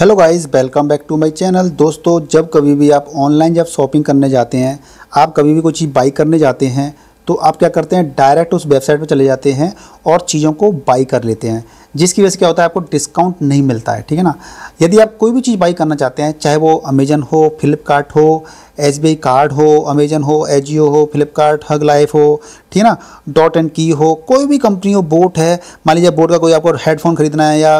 hello guys welcome back to my channel दोस्तों जब कभी भी आप ऑनलाइन जब शॉपिंग करने जाते हैं आप कभी भी कोई चीज़ बाई करने जाते हैं तो आप क्या करते हैं डायरेक्ट उस वेबसाइट पर चले जाते हैं और चीज़ों को बाई कर लेते हैं जिसकी वजह से क्या होता है आपको डिस्काउंट नहीं मिलता है ठीक है ना यदि आप कोई भी चीज़ बाई करना चाहते हैं चाहे वो अमेजन हो फ्लिपकार्ट हो एस कार्ड हो अमेजन हो एजियो हो फ्लिपकार्ट हग लाइफ हो ठीक है ना डॉट एंड की हो कोई भी कंपनी हो बोट है मान लीजिए बोट का कोई आपको हेडफोन ख़रीदना है या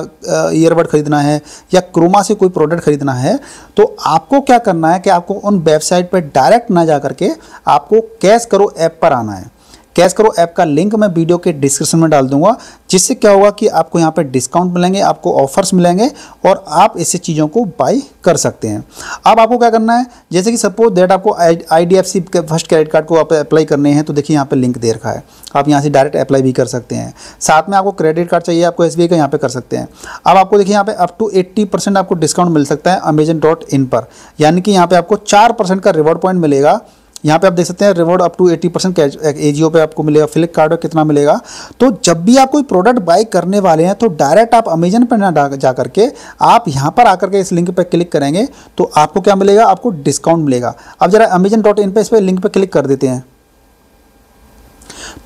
ईयरबड ख़रीदना है या क्रोमा से कोई प्रोडक्ट ख़रीदना है तो आपको क्या करना है कि आपको उन वेबसाइट पर डायरेक्ट ना जा करके आपको कैश करो ऐप पर आना है कैश करो ऐप का लिंक मैं वीडियो के डिस्क्रिप्शन में डाल दूंगा जिससे क्या होगा कि आपको यहाँ पर डिस्काउंट मिलेंगे आपको ऑफर्स मिलेंगे और आप इससे चीज़ों को बाई कर सकते हैं अब आपको क्या करना है जैसे कि सपोज डेट आपको I D F C first credit card को आप अप्लाई करने हैं तो देखिए यहाँ पर लिंक दे रखा है आप यहाँ से डायरेक्ट अप्लाई भी कर सकते हैं साथ में आपको क्रेडिट कार्ड चाहिए आपको एस बी आई का यहाँ पर कर सकते हैं अब आपको देखिए यहाँ पे अप टू एट्टी परसेंट आपको डिस्काउंट मिल सकता है अमेजन डॉट इन पर यानी कि यहाँ पे आपको चार परसेंट का रिवॉर्ड पॉइंट मिलेगा यहाँ पे आप देख सकते हैं रिवॉर्ड अप टू 80 परसेंट ए जी पे आपको मिलेगा फ्लिपकार्ट पर कितना मिलेगा तो जब भी आप कोई प्रोडक्ट बाय करने वाले हैं तो डायरेक्ट आप अमेजन पर ना जा करके आप यहाँ पर आकर के इस लिंक पर क्लिक करेंगे तो आपको क्या मिलेगा आपको डिस्काउंट मिलेगा अब जरा अमेजन डॉट इन पर इस पर लिंक पर क्लिक कर देते हैं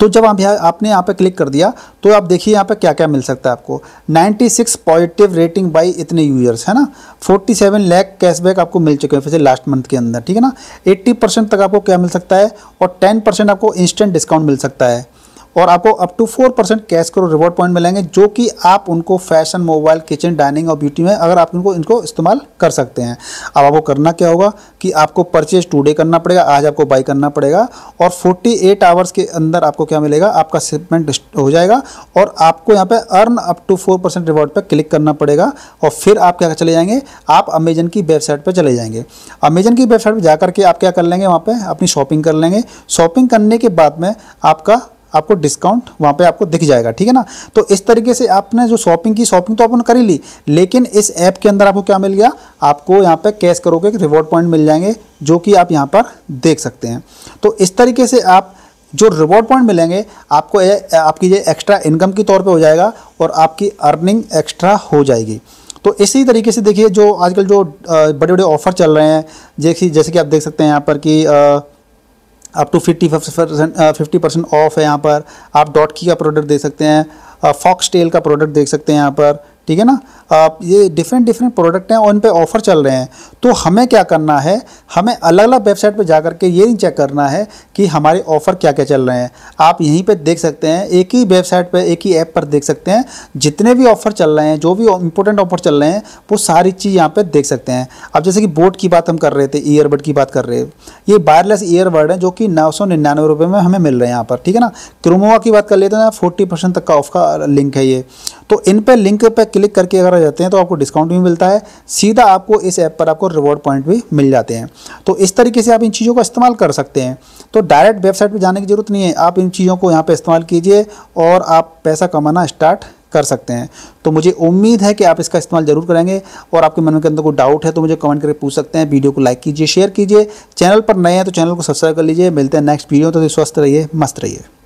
तो जब आप यहाँ आपने यहाँ पे क्लिक कर दिया तो आप देखिए यहाँ पे क्या क्या मिल सकता है आपको 96 पॉजिटिव रेटिंग बाई इतने यूजर्स है ना 47 लैक कैशबैक आपको मिल चुके हैं फिर से लास्ट मंथ के अंदर ठीक है ना 80 परसेंट तक आपको क्या मिल सकता है और 10 परसेंट आपको इंस्टेंट डिस्काउंट मिल सकता है और आपको up to four percent cash करो रिवॉर्ड पॉइंट मिलेंगे जो कि आप उनको फैशन मोबाइल किचन डाइनिंग और ब्यूटी में अगर आप उनको इनको इस्तेमाल कर सकते हैं अब आपको करना क्या होगा कि आपको परचेज टूडे करना पड़ेगा आज आपको बाई करना पड़ेगा और फोर्टी एट आवर्स के अंदर आपको क्या मिलेगा आपका शिपमेंट हो जाएगा और आपको यहाँ पर earn up to four percent reward पर क्लिक करना पड़ेगा और फिर आप क्या चले जाएंगे आप अमेजन की वेबसाइट पर चले जाएंगे अमेजन की वेबसाइट पर जा करके आप क्या कर लेंगे वहाँ पर अपनी शॉपिंग कर लेंगे शॉपिंग करने के बाद में आपका आपको डिस्काउंट वहाँ पे आपको दिख जाएगा ठीक है ना तो इस तरीके से आपने जो शॉपिंग की शॉपिंग तो आपने कर ही ली लेकिन इस ऐप के अंदर आपको क्या मिल गया आपको यहाँ पे कैश करोगे रिवॉर्ड पॉइंट मिल जाएंगे जो कि आप यहाँ पर देख सकते हैं तो इस तरीके से आप जो रिवॉर्ड पॉइंट मिलेंगे आपको ए, आपकी ये एक्स्ट्रा इनकम के तौर पर हो जाएगा और आपकी अर्निंग एक्स्ट्रा हो जाएगी तो इसी तरीके से देखिए जो आजकल जो बड़े बड़े ऑफर चल रहे हैं जैसे जैसे कि आप देख सकते हैं यहाँ पर कि up to fifty percent fifty percent off है यहाँ पर आप डॉट की का प्रोडक्ट देख सकते हैं फॉक्स uh, टेल का प्रोडक्ट देख सकते हैं यहाँ पर ठीक है ना ये डिफरेंट डिफरेंट प्रोडक्ट हैं और इन पे ऑफ़र चल रहे हैं तो हमें क्या करना है हमें अलग अलग वेबसाइट पे जाकर के ये नहीं चेक करना है कि हमारे ऑफ़र क्या क्या चल रहे हैं आप यहीं पे देख सकते हैं एक ही वेबसाइट पे एक ही ऐप पर देख सकते हैं जितने भी ऑफ़र चल रहे हैं जो भी इंपॉर्टेंट ऑफ़र चल रहे हैं वो सारी चीज़ यहाँ पर देख सकते हैं अब जैसे कि बोट की बात हम कर रहे थे ईयरबड की बात कर रहे ये वायरलेस ईयरबड है जो कि नौ सौ निन्यानवे रुपये में हमें मिल रहे हैं यहाँ पर ठीक है ना क्रोमोवा की बात कर लेते हैं फोर्टी तो परसेंट तक का ऑफ का लिंक है ये तो इन पर लिंक पर क्लिक करके अगर जाते हैं तो आपको डिस्काउंट भी मिलता है सीधा आपको इस ऐप पर आपको रिवॉर्ड पॉइंट भी मिल जाते हैं तो इस तरीके से आप इन चीज़ों का इस्तेमाल कर सकते हैं तो डायरेक्ट वेबसाइट पर जाने की ज़रूरत नहीं है आप इन चीज़ों को यहाँ पर इस्तेमाल कीजिए और आप पैसा कमाना स्टार्ट कर सकते हैं तो मुझे उम्मीद है कि आप इसका इस्तेमाल जरूर करेंगे और आपके मन में के अंदर कोई डाउट है तो मुझे कमेंट करके पूछ सकते हैं वीडियो को लाइक कीजिए शेयर कीजिए चैनल पर नए हैं तो चैनल को सब्सक्राइब कर लीजिए मिलते हैं नेक्स्ट वीडियो तो स्वस्थ रहिए मस्त रहिए